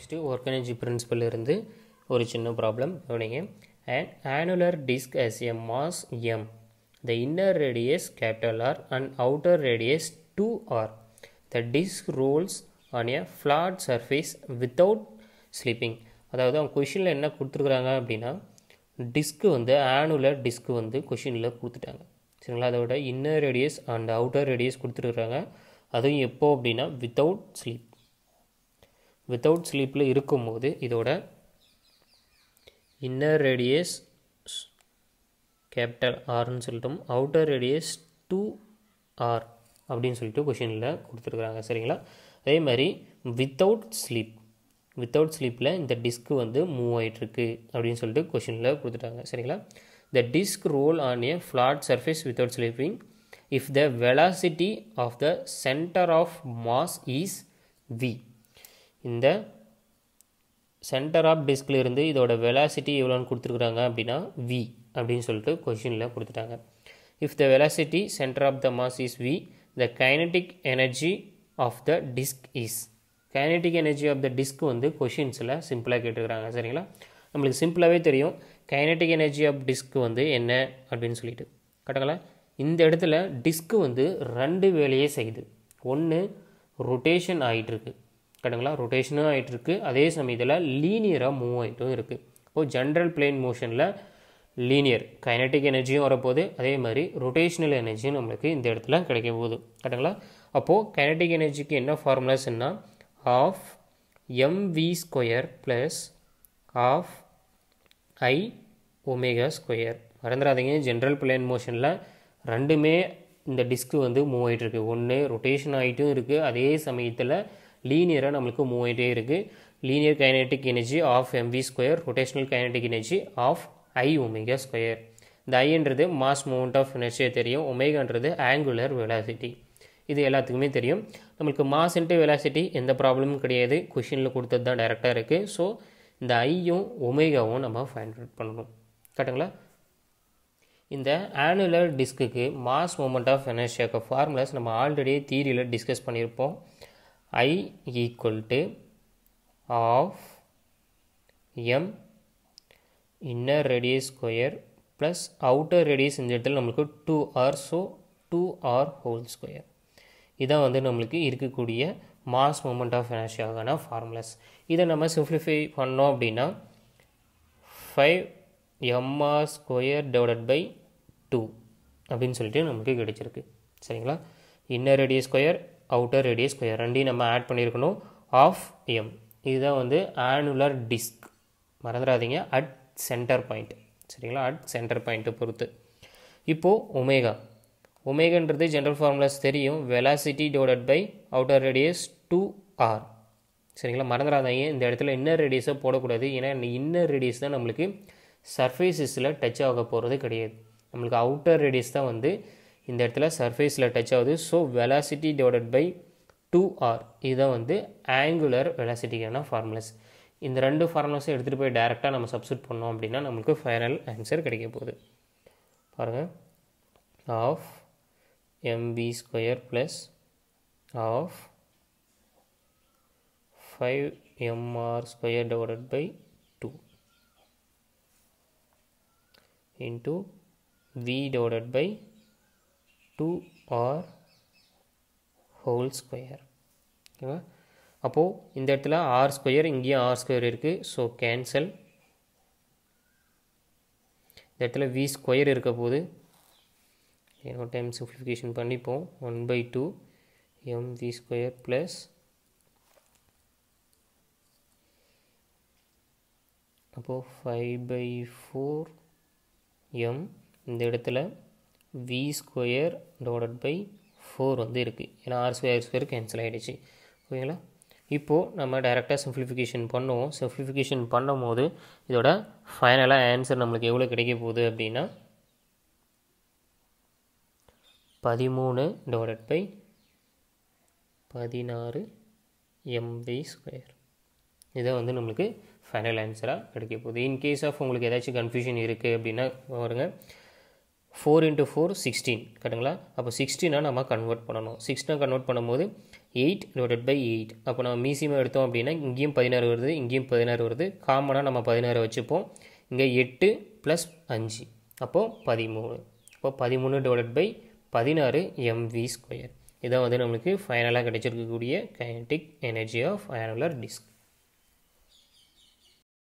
next work energy principal இருந்து ஒரு சின்ன ப்ராப்ளம் கவனிங்க and annular disc has a mass M the inner radius capital R and outer radius two R the disc rolls on a flat surface without slipping அதாவது அவங்க கொஷினில் என்ன கொடுத்துருக்குறாங்க அப்படின்னா டிஸ்க்கு வந்து ஆனுலர் டிஸ்க்கு வந்து கொஷினில் கொடுத்துட்டாங்க சரிங்களா அதோட inner radius and outer radius கொடுத்துருக்குறாங்க அதுவும் எப்போது அப்படின்னா வித்தவுட் ஸ்லீப் வித்தவுட் ஸ்லீப்பில் இருக்கும்போது இதோட இன்னர் ரேடியஸ் கேபிட்டல் ஆர்னு சொல்லிட்டும் அவுட்டர் ரேடியஸ் டூ ஆர் அப்படின்னு சொல்லிட்டு கொஷினில் கொடுத்துருக்குறாங்க சரிங்களா அதே மாதிரி வித்தவுட் ஸ்லீப் வித்தவுட் ஸ்லீப்பில் இந்த டிஸ்க் வந்து மூவ் ஆகிட்டுருக்கு அப்படின்னு சொல்லிட்டு கொஷினில் கொடுத்துட்டாங்க சரிங்களா the disc roll on a flat surface without slipping if the velocity of the centre of mass is V இந்த சென்டர் ஆஃப் டிஸ்கில் இருந்து இதோட வெலாசிட்டி எவ்வளோன்னு கொடுத்துருக்குறாங்க அப்படின்னா வி அப்படின்னு சொல்லிட்டு கொஷினில் கொடுத்துட்டாங்க if the velocity centre of the mass is V the kinetic energy of the disc is kinetic energy of the disc வந்து கொஷின்ஸில் சிம்பிளாக கேட்டுருக்குறாங்க சரிங்களா நம்மளுக்கு சிம்பிளாகவே தெரியும் கைனட்டிக் எனர்ஜி ஆஃப் டிஸ்க் வந்து என்ன அப்படின்னு சொல்லிட்டு கரெக்டுங்களா இந்த இடத்துல டிஸ்க் வந்து ரெண்டு வேலையே செய்யுது ஒன்று ரொட்டேஷன் ஆகிட்டுருக்கு கட்டுங்களா ரொட்டேஷனும் ஆகிட்டு இருக்குது அதே சமயத்தில் லீனியராக மூவ் ஆகிட்டும் இருக்குது இப்போது ஜென்ரல் பிளேன் மோஷனில் லீனியர் கைனட்டிக் எனர்ஜியும் வரப்போகுது அதே மாதிரி ரொட்டேஷனல் எனர்ஜியும் நம்மளுக்கு இந்த இடத்துல கிடைக்க போகுது கரெக்டுங்களா அப்போது கைனட்டிக் எனர்ஜிக்கு என்ன ஃபார்முலாஸ்னால் half MV square plus half I omega square மறந்துடாதீங்க ஜென்ரல் பிளேன் மோஷனில் ரெண்டுமே இந்த டிஸ்க்கு வந்து மூவ் ஆகிட்டுருக்கு ஒன்று ரொட்டேஷன் ஆகிட்டும் இருக்குது அதே சமயத்தில் லீனியராக நம்மளுக்கு மூவ் ஆகிட்டே இருக்குது linear kinetic energy half MV square rotational kinetic energy half I omega square இந்த ஐன்றது மாஸ் மூமெண்ட் ஆஃப் எனர்ஜியை தெரியும் ஒமேகான்றது ஆங்குலர் வெலாசிட்டி இது எல்லாத்துக்குமே தெரியும் நம்மளுக்கு மாஸ் இன்ட்டு வெலாசிட்டி எந்த ப்ராப்ளமும் கிடையாது கொஷினில் கொடுத்தது தான் டேரெக்டாக இருக்குது ஸோ இந்த ஐயும் ஒமேகாவும் நம்ம ஃபைண்ட் அவுட் பண்ணணும் கரெக்டுங்களா இந்த ஆனுவலர் டிஸ்க்குக்கு மாஸ் மூமெண்ட் ஆஃப் எனர்ஜியாக்க ஃபார்முலாஸ் நம்ம ஆல்ரெடி தீரியில் டிஸ்கஸ் பண்ணியிருப்போம் I equal to half M inner radius square plus outer radius இந்த இடத்துல நம்மளுக்கு two R so two R whole square இதான் வந்து நம்மளுக்கு இருக்கக்கூடிய மாஸ் மூமெண்ட் ஆஃப் இனர்ஷியாக்கான ஃபார்முலாஸ் இதை நம்ம சிம்ப்ளிஃபை பண்ணோம் அப்படின்னா five MR square divided by two அப்படின்னு சொல்லிட்டு நமக்கு கிடைச்சிருக்கு சரிங்களா inner radius square outer radius square ரெண்டையும் நம்ம ஆட் பண்ணியிருக்கணும் ஆஃப் எம் இதுதான் வந்து ஆனுலர் டிஸ்க் மறந்துடாதீங்க அட் சென்டர் பாயிண்ட் சரிங்களா அட் சென்டர் பாயிண்ட்டை பொறுத்து இப்போது ஒமேகா ஒமேகன்றது ஜென்ரல் ஃபார்முலாஸ் தெரியும் velocity divided by outer radius two R சரிங்களா மறந்துடாதீங்க இந்த இடத்துல இன்னர் ரேடியஸை போடக்கூடாது ஏன்னா இன்னர் ரேடியஸ் தான் நம்மளுக்கு சர்ஃபேசஸில் டச் ஆக போகிறது கிடையாது நம்மளுக்கு அவுட்டர் ரேடியஸ் தான் வந்து இந்த இடத்துல சர்ஃபேஸில் டச் ஆகுது so velocity divided by two R இதை வந்து ஆங்குலர் வெலாசிட்டிக்கான ஃபார்முலாஸ் இந்த ரெண்டு ஃபார்முலாஸும் எடுத்துகிட்டு போய் டேரெக்டாக நம்ம சப்ஸ்டியூட் பண்ணோம் அப்படின்னா நம்மளுக்கு ஃபைனல் ஆன்சர் கிடைக்க போகுது பாருங்கள் half MV square plus half five MR square divided by two into V divided by two R whole square ஓகேவா அப்போது இந்த இடத்துல ஆர் ஸ்கொயர் இங்கேயும் ஆர் ஸ்கொயர் இருக்குது ஸோ கேன்சல் இந்த இடத்துல வி ஸ்கொயர் இருக்க போது இன்னொரு டைம் சிம்ப்ளிஃபிகேஷன் பண்ணிப்போம் one by two M V square plus அப்போது ஃபைவ் பை ஃபோர் எம் இந்த இடத்துல V square divided by four வந்து இருக்குது ஏன்னா ஆர் ஸ்கொயர் ஸ்கொயர் கேன்சல் ஆகிடுச்சு ஓகேங்களா இப்போது நம்ம டைரெக்டாக சிம்பிளிஃபிகேஷன் பண்ணுவோம் சிம்பிளிஃபிகேஷன் பண்ணும் போது இதோட ஃபைனலாக ஆன்சர் நம்மளுக்கு எவ்வளோ கிடைக்க போகுது அப்படின்னா பதிமூணு டிவைடட் பை பதினாறு எம்பி ஸ்கொயர் இதை வந்து நம்மளுக்கு ஃபைனல் ஆன்சராக கிடைக்க போகுது இன்கேஸ் ஆஃப் உங்களுக்கு ஏதாச்சும் கன்ஃபியூஷன் இருக்குது அப்படின்னா பாருங்கள் ஃபோர் இன்ட்டு ஃபோர் சிக்ஸ்டீன் கரெக்டுங்களா அப்போ சிக்ஸ்டீனாக நம்ம கன்வெர்ட் பண்ணணும் சிக்ஸ்டீனாக கன்வெர்ட் பண்ணும்போது எயிட் டிவைடட் பை எயிட் அப்போ நம்ம மீசியமாக எடுத்தோம் அப்படின்னா இங்கேயும் பதினாறு வருது இங்கேயும் பதினாறு வருது காமனாக நம்ம பதினாறு வச்சுப்போம் இங்கே எட்டு ப்ளஸ் அஞ்சு அப்போது பதிமூணு அப்போ பதிமூணு டிவைடட் பை பதினாறு எம்வி ஸ்கொயர் இதான் வந்து நம்மளுக்கு ஃபைனலாக கிடைச்சிருக்கக்கூடிய kinetic energy of annular disk